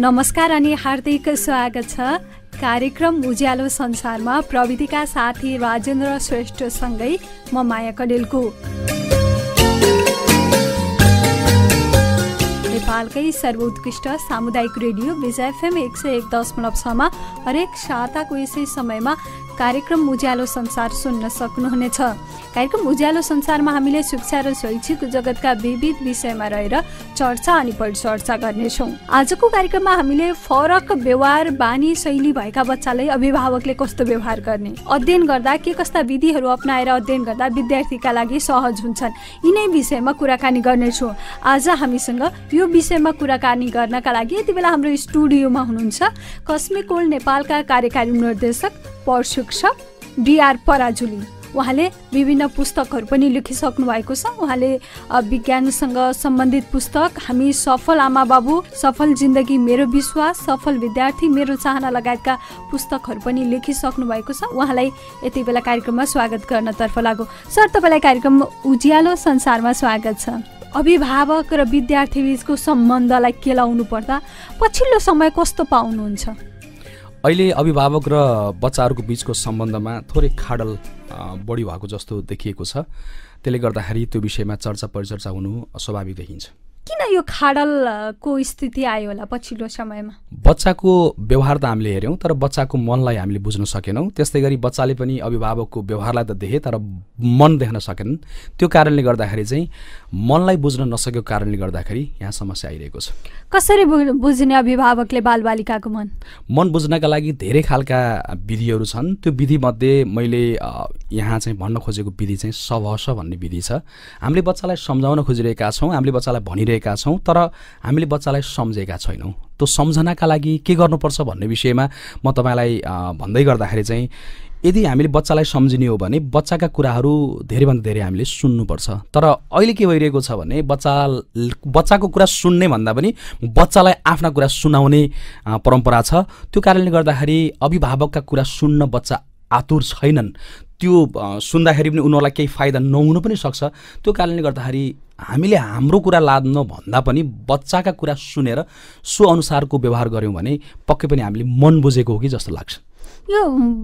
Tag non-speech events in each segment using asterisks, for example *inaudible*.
नमस्कार अनि हार्दिक स्वागत छ कार्यक्रम उज्यालो संसारमा प्रविधिका साथी राजेन्द्र श्रेष्ठसँगै म माया कडेलको नेपालकै सर्वोत्कृष्ट सामुदायिक रेडियो विजय एक सय एक दशमलव छमा हरेक साताको यसै समयमा कार्यक्रम उज्यालो संसार सुन्न सक्नुहुनेछ कार्यक्रम उज्यालो संसारमा हामीले शिक्षा र शैक्षिक जगतका विविध विषयमा रहेर चर्चा अनि परिचर्चा गर्नेछौँ आजको कार्यक्रममा हामीले फरक व्यवहार बानी शैली भएका बच्चालाई अभिभावकले कस्तो व्यवहार गर्ने अध्ययन गर्दा के कस्ता विधिहरू अप्नाएर अध्ययन गर्दा विद्यार्थीका लागि सहज हुन्छन् यिनै विषयमा कुराकानी गर्नेछौँ आज हामीसँग यो विषयमा कुराकानी गर्नका लागि यति बेला हाम्रो स्टुडियोमा हुनुहुन्छ कस्मिकोल नेपालका कार्यकारी निर्देशक प्रशिक्षक डिआर पराजुली उहाँले विभिन्न पुस्तकहरू पनि लेखिसक्नु भएको छ उहाँले विज्ञानसँग सम्बन्धित पुस्तक हामी सफल आमा बाबु सफल जिन्दगी मेरो विश्वास सफल विद्यार्थी मेरो चाहना लगायतका पुस्तकहरू पनि लेखिसक्नु भएको छ उहाँलाई यति बेला कार्यक्रममा स्वागत गर्नतर्फ लाग्यो सर तपाईँलाई कार्यक्रम उज्यालो संसारमा स्वागत छ अभिभावक र विद्यार्थी बिचको सम्बन्धलाई केलाउनु पर्दा पछिल्लो समय कस्तो पाउनुहुन्छ अहिले अभिभावक र बच्चाहरूको बिचको सम्बन्धमा थोरै खाडल बढी भएको जस्तो देखिएको छ त्यसले गर्दाखेरि त्यो विषयमा चर्चा परिचर्चा हुनु स्वाभाविक देखिन्छ किन यो खाडलको स्थिति आयो होला पछिल्लो समयमा बच्चाको व्यवहार त हामीले हेऱ्यौँ तर बच्चाको मनलाई हामीले बुझ्न सकेनौँ त्यस्तै गरी बच्चाले पनि अभिभावकको व्यवहारलाई त देखे तर मन देख्न सकेनन् त्यो कारणले गर्दाखेरि चाहिँ मनलाई बुझ्न नसकेको कारणले गर्दाखेरि यहाँ समस्या आइरहेको छ कसरी बुझ्ने अभिभावकले बालबालिकाको मन मन बुझ्नका लागि धेरै खालका विधिहरू छन् त्यो विधिमध्ये मैले यहाँ चाहिँ भन्न खोजेको विधि चाहिँ सभस भन्ने विधि छ हामीले बच्चालाई सम्झाउन खोजिरहेका छौँ हामीले बच्चालाई भनिरहेको गरेका छौँ तर हामीले बच्चालाई सम्झेका छैनौँ त्यो सम्झनाका लागि के गर्नुपर्छ भन्ने विषयमा म तपाईँलाई भन्दै गर्दाखेरि चाहिँ यदि हामीले बच्चालाई सम्झिने हो भने बच्चाका कुराहरू धेरैभन्दा धेरै हामीले सुन्नुपर्छ तर अहिले के भइरहेको छ भने बच्चा बच्चाको कुरा सुन्ने भन्दा पनि बच्चालाई आफ्ना कुरा सुनाउने परम्परा छ त्यो कारणले गर्दाखेरि अभिभावकका कुरा सुन्न बच्चा आतुर छैनन् त्यो सुन्दाखेरि पनि उनीहरूलाई केही फाइदा नहुनु पनि सक्छ त्यो कारणले गर्दाखेरि हामीले हाम्रो कुरा लाद्न भन्दा पनि बच्चाका कुरा सुनेर सो अनुसारको व्यवहार गऱ्यौँ भने पक्कै पनि हामीले मन बुझेको हो कि जस्तो लाग्छ यो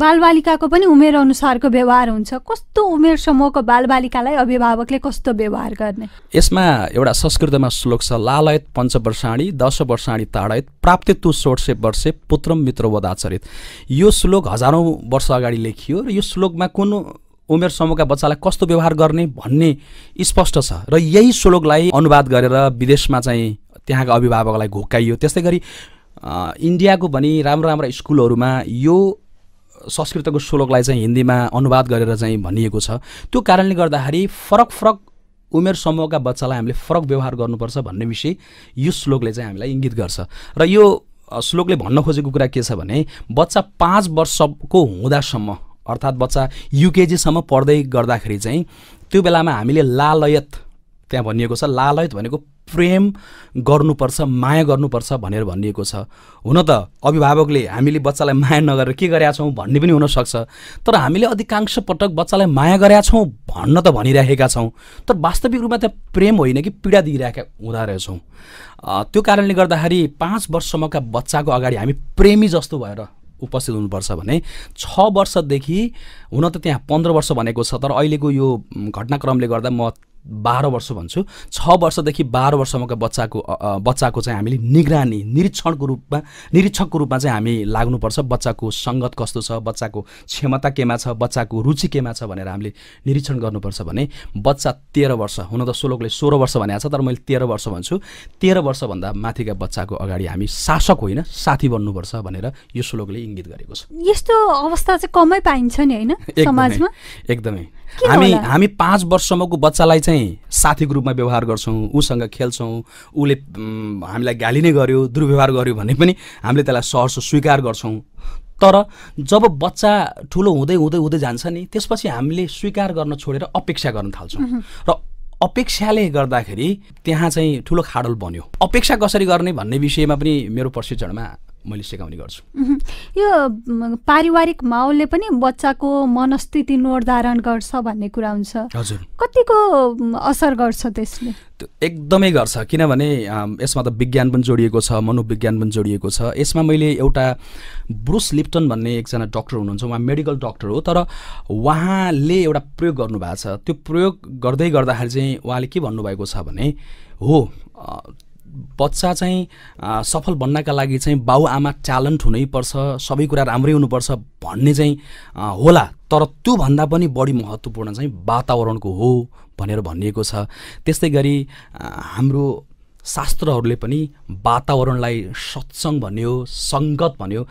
बालबालिकाको पनि उमेर अनुसारको व्यवहार हुन्छ कस्तो उमेर समूहको बालबालिकालाई अभिभावकले कस्तो व्यवहार गर्ने यसमा एउटा संस्कृतमा श्लोक छ लालयत पञ्चवर्षाणी दश वर्षाणी ताडयत प्राप्त तु सोर्से वर्षे पुत्रम मित्र वदाचरित यो श्लोक हजारौँ वर्ष अगाडि लेखियो र यो श्लोकमा कुन उमेर समूहका बच्चालाई कस्तो व्यवहार गर्ने भन्ने स्पष्ट छ र यही श्लोकलाई अनुवाद गरेर विदेशमा चाहिँ त्यहाँका अभिभावकलाई घोकाइयो त्यस्तै गरी इन्डियाको भनी राम्रो राम्रा स्कुलहरूमा यो संस्कृतको श्लोकलाई चाहिँ हिन्दीमा अनुवाद गरेर चाहिँ भनिएको छ त्यो कारणले गर्दाखेरि फरक फरक उमेर समूहका बच्चालाई हामीले फरक व्यवहार गर्नुपर्छ भन्ने विषय यो श्लोकले चाहिँ हामीलाई इङ्गित गर्छ र यो श्लोकले भन्न खोजेको कुरा के छ भने बच्चा पाँच वर्षको हुँदासम्म अर्थात् बच्चा युकेजीसम्म पढ्दै गर्दाखेरि चाहिँ त्यो बेलामा हामीले लालयत त्यहाँ भनिएको छ लालयत भनेको प्रेम गर्नुपर्छ माया गर्नुपर्छ भनेर भनिएको छ हुन त अभिभावकले हामीले बच्चालाई माया नगरेर के गरेका छौँ भन्ने पनि हुनसक्छ तर हामीले अधिकांश पटक बच्चालाई माया गरेका छौँ भन्न त भनिरहेका छौँ तर वास्तविक रूपमा त प्रेम होइन कि पीडा दिइरहेका हुँदोरहेछौँ रहेछौँ त्यो कारणले गर्दाखेरि पाँच वर्षसम्मका बच्चाको अगाडि हामी प्रेमी जस्तो भएर उपस्थित हुनुपर्छ भने छ वर्षदेखि हुन त त्यहाँ पन्ध्र वर्ष भनेको छ तर अहिलेको यो घटनाक्रमले गर्दा म बाह्र वर्ष भन्छु छ वर्षदेखि बाह्र वर्षमा बच्चाको बच्चाको चाहिँ हामीले निगरानी निरीक्षणको रूपमा निरीक्षकको रूपमा चाहिँ हामी लाग्नुपर्छ बच्चाको सङ्गत कस्तो छ बच्चाको क्षमता केमा छ बच्चाको रुचि केमा छ भनेर हामीले निरीक्षण गर्नुपर्छ भने बच्चा तेह्र वर्ष हुन त सोलोकले सोह्र वर्ष भनेको छ तर मैले तेह्र वर्ष भन्छु तेह्र वर्षभन्दा माथिका बच्चाको अगाडि हामी शासक होइन साथी बन्नुपर्छ भनेर यो श्लोकले इङ्गित गरेको छ यस्तो अवस्था चाहिँ कमै पाइन्छ नि होइन *laughs* समाजमा एकदमै हामी हामी पाँच वर्षसम्मको बच्चालाई चाहिँ साथीको रूपमा व्यवहार गर्छौँ उसँग खेल्छौँ उसले हामीलाई गाली नै गर्यो दुर्व्यवहार गर्यो भने पनि हामीले त्यसलाई सहर्ष स्वीकार गर्छौँ तर जब बच्चा ठुलो हुँदै हुँदै हुँदै जान्छ नि त्यसपछि हामीले स्वीकार गर्न छोडेर अपेक्षा गर्न थाल्छौँ र अपेक्षाले गर्दाखेरि त्यहाँ चाहिँ ठुलो खाडल बन्यो अपेक्षा कसरी गर्ने भन्ने विषयमा पनि मेरो प्रशिक्षणमा मैले सिकाउने गर्छु यो पारिवारिक माहौलले पनि बच्चाको मनस्थिति निर्धारण गर्छ भन्ने कुरा हुन्छ हजुर कतिको असर गर्छ त्यसले एकदमै गर्छ किनभने यसमा त विज्ञान पनि जोडिएको छ मनोविज्ञान पनि जोडिएको छ यसमा मैले एउटा ब्रुस लिप्टन भन्ने एकजना डक्टर हुनुहुन्छ उहाँ मेडिकल डक्टर हो तर उहाँले एउटा प्रयोग गर्नुभएको छ त्यो प्रयोग गर्दै गर्दाखेरि चाहिँ उहाँले के भन्नुभएको छ भने हो बच्चा चाहिँ सफल बन्नका लागि चाहिँ बाउ आमा ट्यालेन्ट हुनैपर्छ सबै कुरा राम्रै हुनुपर्छ भन्ने चाहिँ होला तर त्योभन्दा पनि बढी महत्त्वपूर्ण चाहिँ वातावरणको हो भनेर भनिएको छ त्यस्तै गरी हाम्रो शास्त्रहरूले पनि वातावरणलाई सत्सङ भन्यो सङ्गत भन्यो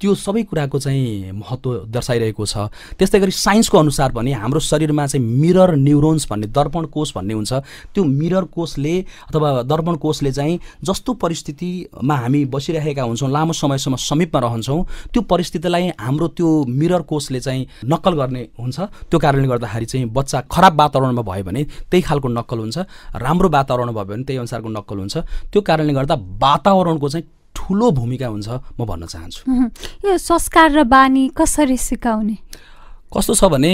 त्यो सबै कुराको चाहिँ महत्त्व दर्शाइरहेको छ त्यस्तै गरी साइन्सको अनुसार भने हाम्रो शरीरमा चाहिँ मिरर न्युरोन्स भन्ने दर्पण कोष भन्ने हुन्छ त्यो मिरर कोषले अथवा दर्पण कोषले चाहिँ जस्तो परिस्थितिमा हामी बसिरहेका हुन्छौँ लामो समयसम्म समीपमा रहन्छौँ त्यो परिस्थितिलाई हाम्रो त्यो मिरर कोषले चाहिँ नक्कल गर्ने हुन्छ त्यो कारणले गर्दाखेरि चाहिँ बच्चा खराब वातावरणमा भयो भने त्यही खालको नक्कल हुन्छ राम्रो वातावरण भयो भने त्यही अनुसारको नक्कल हुन्छ त्यो कारणले गर्दा वातावरणको चाहिँ ठुलो भूमिका हुन्छ म भन्न चाहन्छु यो संस्कार र बानी कसरी सिकाउने कस्तो छ भने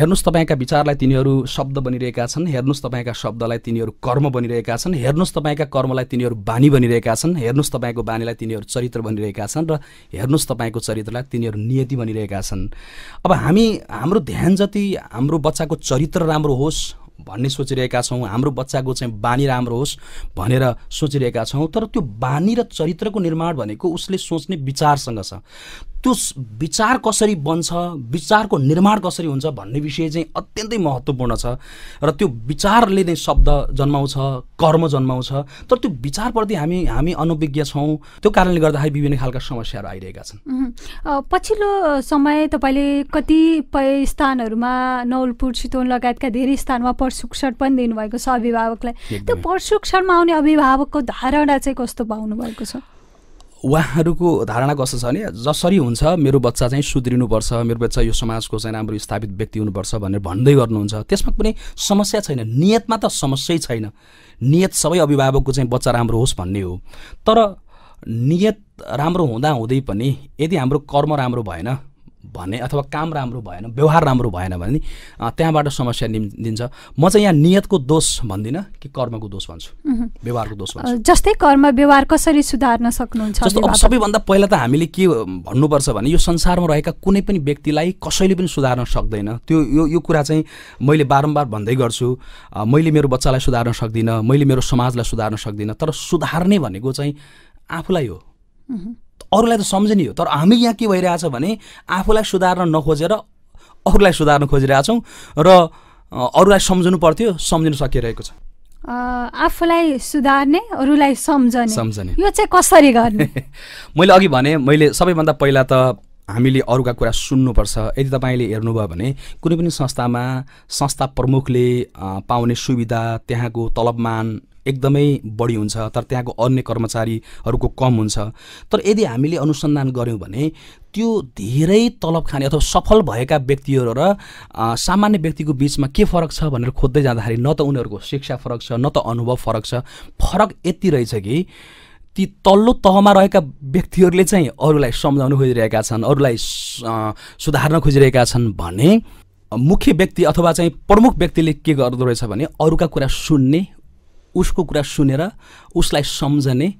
हेर्नुहोस् तपाईँका विचारलाई तिनीहरू शब्द बनिरहेका छन् हेर्नुहोस् तपाईँका शब्दलाई तिनीहरू कर्म बनिरहेका छन् हेर्नुहोस् तपाईँका कर्मलाई तिनीहरू बानी बनिरहेका छन् हेर्नुहोस् तपाईँको बानीलाई तिनीहरू चरित्र बनिरहेका छन् र हेर्नुहोस् तपाईँको चरित्रलाई तिनीहरू नियति बनिरहेका छन् अब हामी हाम्रो ध्यान जति हाम्रो बच्चाको चरित्र राम्रो होस् भन्ने सोचिरहेका छौँ हाम्रो बच्चाको चाहिँ बानी राम्रो होस् भनेर सोचिरहेका छौँ तर त्यो बानी र चरित्रको निर्माण भनेको उसले सोच्ने विचारसँग छ त्यो विचार कसरी बन्छ विचारको निर्माण कसरी हुन्छ भन्ने विषय चाहिँ अत्यन्तै महत्त्वपूर्ण छ र त्यो विचारले नै शब्द जन्माउँछ कर्म जन्माउँछ तर त्यो विचारप्रति हामी हामी अनुविज्ञ छौँ त्यो कारणले गर्दाखेरि विभिन्न खालका समस्याहरू आइरहेका छन् पछिल्लो समय तपाईँले कतिपय स्थानहरूमा नवलपुर चितवन लगायतका धेरै स्थानमा प्रशिक्षण पनि दिनुभएको छ अभिभावकलाई त्यो प्रशिक्षणमा आउने अभिभावकको धारणा चाहिँ कस्तो पाउनुभएको छ उहाँहरूको धारणा कस्तो छ भने जसरी हुन्छ मेरो बच्चा चाहिँ सुध्रिनुपर्छ मेरो बच्चा यो समाजको चाहिँ राम्रो स्थापित व्यक्ति हुनुपर्छ भनेर भन्दै गर्नुहुन्छ त्यसमा कुनै समस्या छैन नियतमा त समस्यै छैन नियत सबै अभिभावकको चाहिँ बच्चा राम्रो होस् भन्ने हो तर नियत राम्रो हुँदा हुँदै पनि यदि हाम्रो कर्म राम्रो भएन भने अथवा काम राम्रो भएन व्यवहार राम्रो भएन भने त्यहाँबाट समस्या नि दिन्छ म चाहिँ यहाँ नियतको दोष भन्दिनँ कि कर्मको दोष भन्छु व्यवहारको दोष भन्छु जस्तै कर्म व्यवहार कसरी सुधार्न सक्नुहुन्छ जस्तो अब सबैभन्दा पहिला त हामीले के भन्नुपर्छ भने यो संसारमा रहेका कुनै पनि व्यक्तिलाई कसैले पनि सुधार्न सक्दैन त्यो यो यो कुरा चाहिँ मैले बारम्बार भन्दै गर्छु मैले मेरो बच्चालाई सुधार्न सक्दिनँ मैले मेरो समाजलाई सुधार्न सक्दिनँ तर सुधार्ने भनेको चाहिँ आफूलाई हो अरूलाई त सम्झने हो तर हामी यहाँ के भइरहेछ भने आफूलाई सुधार्न नखोजेर अरूलाई सुधार्न खोजिरहेछौँ र अरूलाई सम्झनु पर्थ्यो सम्झिनु सकिरहेको छ आफूलाई सुधार्ने अरूलाई सम्झने सम्झने यो चाहिँ कसरी गर्ने *laughs* मैले अघि भने मैले सबैभन्दा पहिला त हामीले अरूका कुरा सुन्नुपर्छ यदि तपाईँले हेर्नुभयो भने कुनै पनि संस्थामा संस्था प्रमुखले पाउने सुविधा त्यहाँको तलबमान एकदमै बढी हुन्छ तर त्यहाँको अन्य कर्मचारीहरूको कम हुन्छ तर यदि हामीले अनुसन्धान गऱ्यौँ भने त्यो धेरै तलब खाने अथवा सफल भएका व्यक्तिहरू र सामान्य व्यक्तिको बिचमा के फरक छ भनेर खोज्दै जाँदाखेरि न त उनीहरूको शिक्षा फरक छ न त अनुभव फरक छ फरक यति रहेछ कि ती तल्लो तहमा रहेका व्यक्तिहरूले चाहिँ अरूलाई सम्झाउन खोजिरहेका छन् अरूलाई सुधार्न खोजिरहेका छन् भने मुख्य व्यक्ति अथवा चाहिँ प्रमुख व्यक्तिले के गर्दो रहेछ भने अरूका कुरा सुन्ने उसको कुरा सुनेर उसलाई सम्झने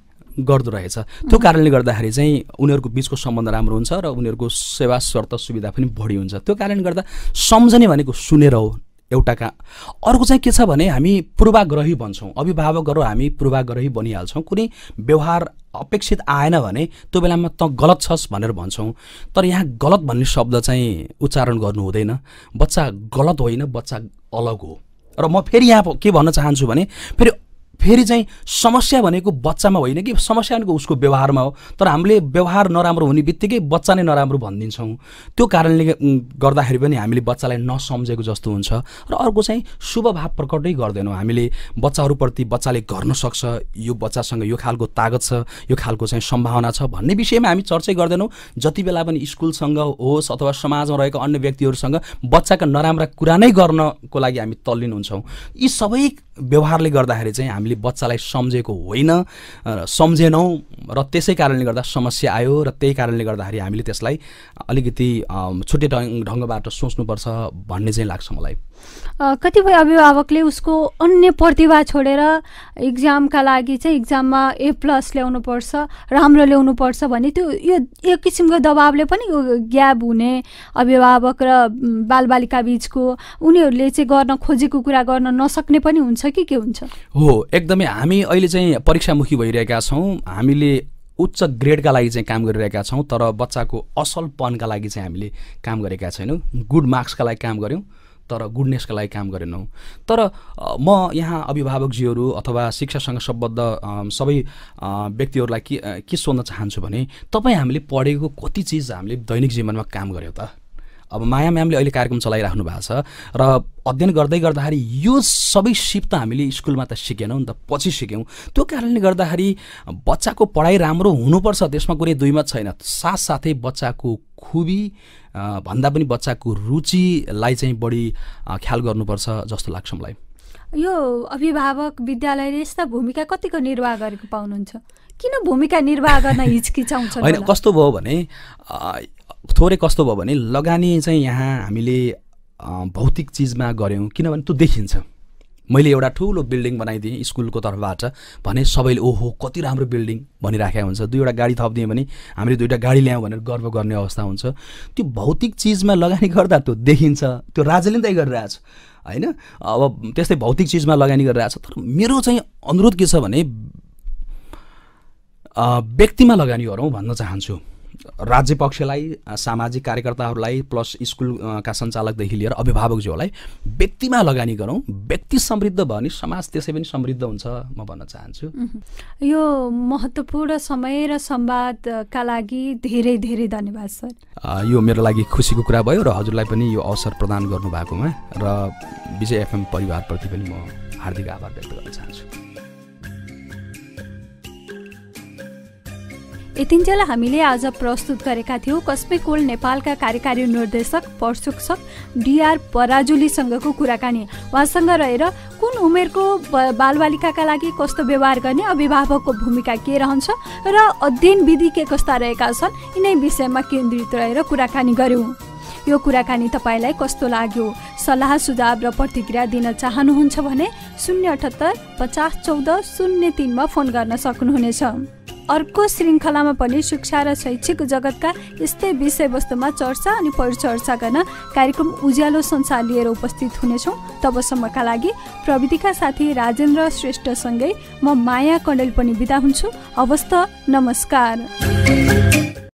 गर्दो रहेछ त्यो कारणले गर्दाखेरि चाहिँ उनीहरूको बिचको सम्बन्ध राम्रो हुन्छ र उनीहरूको सेवा शर्त सुविधा पनि बढी हुन्छ त्यो कारणले गर्दा सम्झने भनेको सुनेर हो एउटा कहाँ अर्को चाहिँ के छ भने हामी पूर्वाग्रही भन्छौँ अभिभावकहरू हामी पूर्वाग्रही बनिहाल्छौँ कुनै व्यवहार अपेक्षित आएन भने त्यो बेलामा त गलत छस् भनेर भन्छौँ तर यहाँ गलत भन्ने शब्द चाहिँ उच्चारण गर्नु हुँदैन बच्चा गलत होइन बच्चा अलग हो र म फेरि यहाँ के भन्न चाहन्छु भने फेरि फेरि चाहिँ समस्या भनेको बच्चामा होइन कि समस्या भनेको उसको व्यवहारमा हो तर हामीले व्यवहार नराम्रो हुने बित्तिकै बच्चा नै नराम्रो भनिदिन्छौँ त्यो कारणले गर्दाखेरि पनि हामीले बच्चालाई नसम्झेको जस्तो हुन्छ र अर्को चाहिँ शुभ भाव प्रकटै गर्दैनौँ हामीले बच्चाहरूप्रति बच्चाले गर्न सक्छ यो बच्चासँग यो खालको तागत छ यो खालको चाहिँ सम्भावना छ भन्ने विषयमा हामी चर्चै गर्दैनौँ जति बेला पनि स्कुलसँग होस् अथवा समाजमा रहेका अन्य व्यक्तिहरूसँग बच्चाका नराम्रा कुरा नै गर्नको लागि हामी तल्लिन हुन्छौँ यी सबै व्यवहारले गर्दाखेरि चाहिँ हामीले हामीले बच्चालाई सम्झेको होइन सम्झेनौँ र त्यसै कारणले गर्दा समस्या आयो र त्यही कारणले गर्दाखेरि हामीले त्यसलाई अलिकति छुट्टै ढङ्ग ढङ्गबाट सोच्नुपर्छ भन्ने चाहिँ लाग्छ मलाई कतिपय अभिभावकले उसको अन्य प्रतिभा छोडेर इक्जामका लागि चाहिँ इक्जाममा ए प्लस ल्याउनुपर्छ राम्रो ल्याउनुपर्छ भने त्यो यो एक किसिमको दबावले पनि ग्याप हुने अभिभावक र बालबालिका बिचको उनीहरूले चाहिँ गर्न खोजेको कुरा गर्न नसक्ने पनि हुन्छ कि के हुन्छ हो एकदमै हामी अहिले चाहिँ परीक्षामुखी भइरहेका छौँ हामीले उच्च ग्रेडका लागि चाहिँ काम गरिरहेका छौँ तर बच्चाको असलपनका लागि चाहिँ हामीले काम गरेका छैनौँ गुड मार्क्सका लागि काम गऱ्यौँ तर गुडनेसका लागि काम गरेनौँ तर म यहाँ अभिभावकजीहरू अथवा शिक्षासँग सम्बद्ध सबै व्यक्तिहरूलाई के के सोध्न चाहन्छु भने तपाईँ हामीले पढेको कति चिज हामीले दैनिक जीवनमा काम गऱ्यौँ त अब माया म्यामले अहिले कार्यक्रम चलाइराख्नु भएको छ र अध्ययन गर्दै गर्दाखेरि यो सबै सिप त हामीले स्कुलमा त सिकेनौँ नि त पछि सिक्यौँ त्यो कारणले गर्दाखेरि बच्चाको पढाइ राम्रो हुनुपर्छ त्यसमा कुनै दुईमत छैन साथसाथै बच्चाको खुबी भन्दा पनि बच्चाको रुचिलाई चाहिँ बढी ख्याल गर्नुपर्छ जस्तो लाग्छ मलाई यो अभिभावक विद्यालयले यस्ता भूमिका कतिको निर्वाह गरेको पाउनुहुन्छ किन भूमिका निर्वाह गर्न *laughs* हिचकिचाउँछ होइन कस्तो भयो भने थोरै कस्तो भयो भने लगानी चाहिँ यहाँ हामीले भौतिक चिजमा गऱ्यौँ किनभने त्यो देखिन्छ मैले एउटा ठुलो बिल्डिङ बनाइदिएँ स्कुलको तर्फबाट भने सबैले ओहो कति राम्रो बिल्डिङ भनिराखेको हुन्छ दुईवटा गाडी थपिदिएँ भने हामीले दुईवटा गाडी ल्यायौँ भनेर गर्व गर्ने अवस्था हुन्छ त्यो भौतिक चिजमा लगानी गर्दा त्यो देखिन्छ त्यो राजाले नै त्यही गरिरहेछ होइन अब त्यस्तै भौतिक चिजमा लगानी गरिरहेछ तर मेरो चाहिँ अनुरोध के छ भने व्यक्तिमा लगानी गरौँ भन्न चाहन्छु राज्य पक्षलाई सामाजिक कार्यकर्ताहरूलाई प्लस स्कुलका सञ्चालकदेखि लिएर अभिभावकज्यूहरूलाई व्यक्तिमा लगानी गरौँ व्यक्ति समृद्ध भयो भने समाज त्यसै पनि समृद्ध हुन्छ म भन्न चाहन्छु यो महत्त्वपूर्ण समय र संवादका लागि धेरै धेरै धन्यवाद सर यो मेरो लागि खुसीको कुरा भयो र हजुरलाई पनि यो अवसर प्रदान गर्नुभएकोमा र विजय एफएम परिवारप्रति पनि म हार्दिक आभार व्यक्त गर्न चाहन्छु यतिन्जेल हामीले आज प्रस्तुत गरेका थियौँ कस्मेकोल नेपालका कार्यकारी निर्देशक प्रशिक्षक डिआर पराजुलीसँगको कुराकानी उहाँसँग रहेर कुन उमेरको बालबालिकाका लागि कस्तो व्यवहार गर्ने अभिभावकको भूमिका के रहन्छ र अध्ययन विधि के कस्ता रहेका छन् यिनै विषयमा केन्द्रित रहेर कुराकानी गऱ्यौँ यो कुराकानी तपाईँलाई कस्तो लाग्यो सल्लाह सुझाव र प्रतिक्रिया दिन चाहनुहुन्छ भने शून्य अठहत्तर पचास चौध शून्य तिनमा फोन गर्न सक्नुहुनेछ अर्को श्रृङ्खलामा पनि शिक्षा र शैक्षिक जगतका यस्तै विषयवस्तुमा चर्चा अनि परिचर्चा गर्न कार्यक्रम उज्यालो संसार लिएर उपस्थित हुनेछौँ तबसम्मका लागि प्रविधिका साथी राजेन्द्र श्रेष्ठसँगै म माया कण्डेल पनि बिदा हुन्छु हवस् नमस्कार